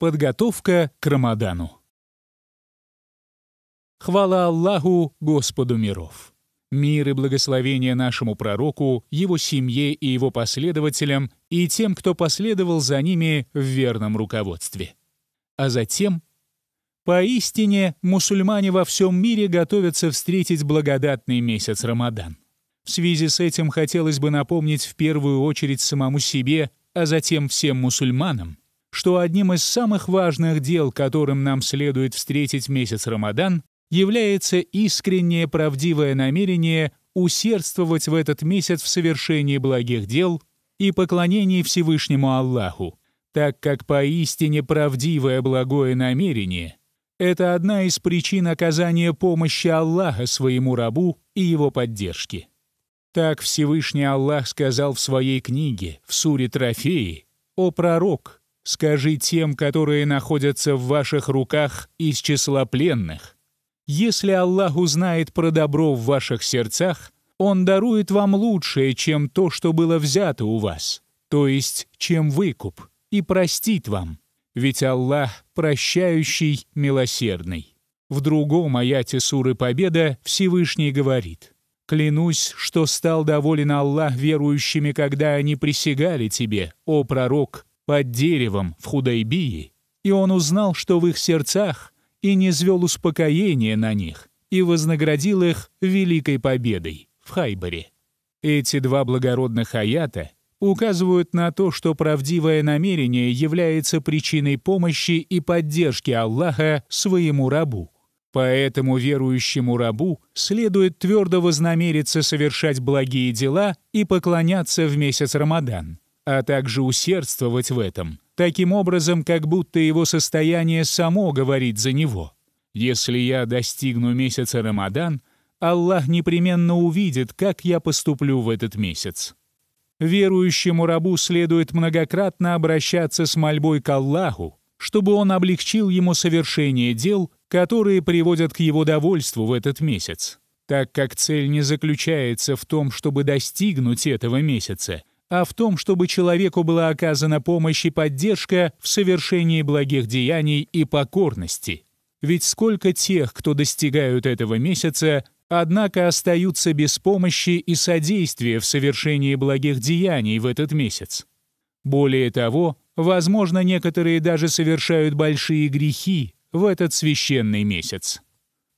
Подготовка к Рамадану. Хвала Аллаху, Господу миров! Мир и благословение нашему пророку, его семье и его последователям, и тем, кто последовал за ними в верном руководстве. А затем... Поистине, мусульмане во всем мире готовятся встретить благодатный месяц Рамадан. В связи с этим хотелось бы напомнить в первую очередь самому себе, а затем всем мусульманам, что одним из самых важных дел, которым нам следует встретить месяц Рамадан, является искреннее правдивое намерение усердствовать в этот месяц в совершении благих дел и поклонении Всевышнему Аллаху, так как поистине правдивое благое намерение — это одна из причин оказания помощи Аллаха своему рабу и его поддержки. Так Всевышний Аллах сказал в своей книге, в суре Трофеи, «О пророк, скажи тем, которые находятся в ваших руках из числа пленных. Если Аллах узнает про добро в ваших сердцах, Он дарует вам лучшее, чем то, что было взято у вас, то есть чем выкуп, и простит вам. Ведь Аллах прощающий, милосердный. В другом аяте Суры Победа Всевышний говорит «Клянусь, что стал доволен Аллах верующими, когда они присягали тебе, о пророк, под деревом в Худайбии, и он узнал, что в их сердцах, и не звел успокоение на них, и вознаградил их великой победой в Хайбаре. Эти два благородных аята указывают на то, что правдивое намерение является причиной помощи и поддержки Аллаха своему рабу. Поэтому верующему рабу следует твердо вознамериться совершать благие дела и поклоняться в месяц Рамадан – а также усердствовать в этом, таким образом, как будто его состояние само говорит за него. Если я достигну месяца Рамадан, Аллах непременно увидит, как я поступлю в этот месяц. Верующему рабу следует многократно обращаться с мольбой к Аллаху, чтобы он облегчил ему совершение дел, которые приводят к его довольству в этот месяц. Так как цель не заключается в том, чтобы достигнуть этого месяца, а в том, чтобы человеку была оказана помощь и поддержка в совершении благих деяний и покорности. Ведь сколько тех, кто достигают этого месяца, однако остаются без помощи и содействия в совершении благих деяний в этот месяц. Более того, возможно, некоторые даже совершают большие грехи в этот священный месяц.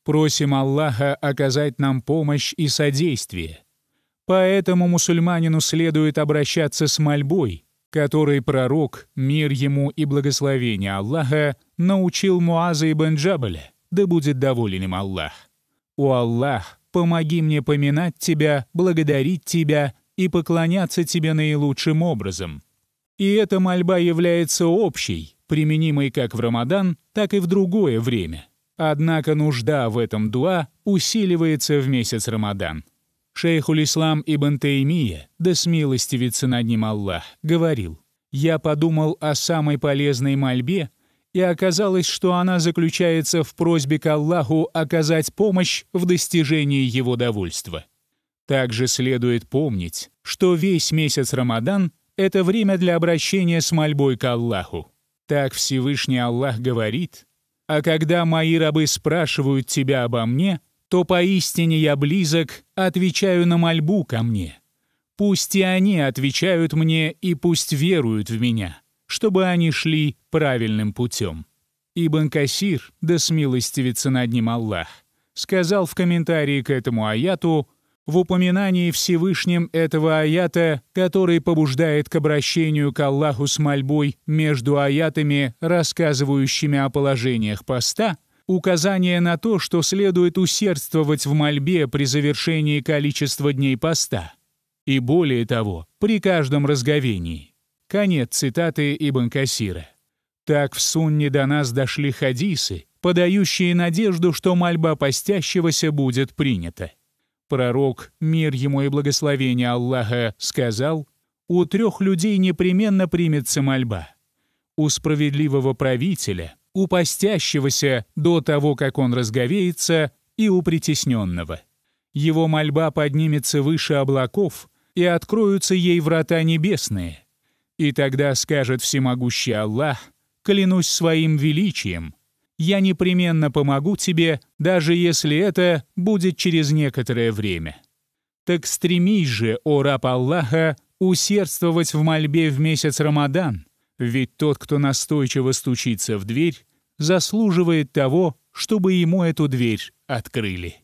Просим Аллаха оказать нам помощь и содействие, Поэтому мусульманину следует обращаться с мольбой, которой пророк, мир ему и благословение Аллаха, научил Муаза и Бенджабаля, да будет доволен им Аллах. «О Аллах, помоги мне поминать Тебя, благодарить Тебя и поклоняться Тебе наилучшим образом». И эта мольба является общей, применимой как в Рамадан, так и в другое время. Однако нужда в этом дуа усиливается в месяц Рамадан. Шейхуль-Ислам Ибн Таймия, да смилостивится над ним Аллах, говорил, «Я подумал о самой полезной мольбе, и оказалось, что она заключается в просьбе к Аллаху оказать помощь в достижении его довольства». Также следует помнить, что весь месяц Рамадан — это время для обращения с мольбой к Аллаху. Так Всевышний Аллах говорит, «А когда мои рабы спрашивают тебя обо мне, — то поистине я близок, отвечаю на мольбу ко мне. Пусть и они отвечают мне и пусть веруют в меня, чтобы они шли правильным путем». Ибн Касир, да смилостивится над ним Аллах, сказал в комментарии к этому аяту в упоминании Всевышним этого аята, который побуждает к обращению к Аллаху с мольбой между аятами, рассказывающими о положениях поста, указание на то, что следует усердствовать в мольбе при завершении количества дней поста. И более того, при каждом разговении. Конец цитаты Ибн Касира. Так в сунне до нас дошли хадисы, подающие надежду, что мольба постящегося будет принята. Пророк, мир ему и благословение Аллаха, сказал, «У трех людей непременно примется мольба. У справедливого правителя, у постящегося до того, как он разговеется, и у притесненного. Его мольба поднимется выше облаков, и откроются ей врата небесные. И тогда скажет всемогущий Аллах, «Клянусь своим величием, я непременно помогу тебе, даже если это будет через некоторое время». Так стремись же, о раб Аллаха, усердствовать в мольбе в месяц Рамадан – ведь тот, кто настойчиво стучится в дверь, заслуживает того, чтобы ему эту дверь открыли.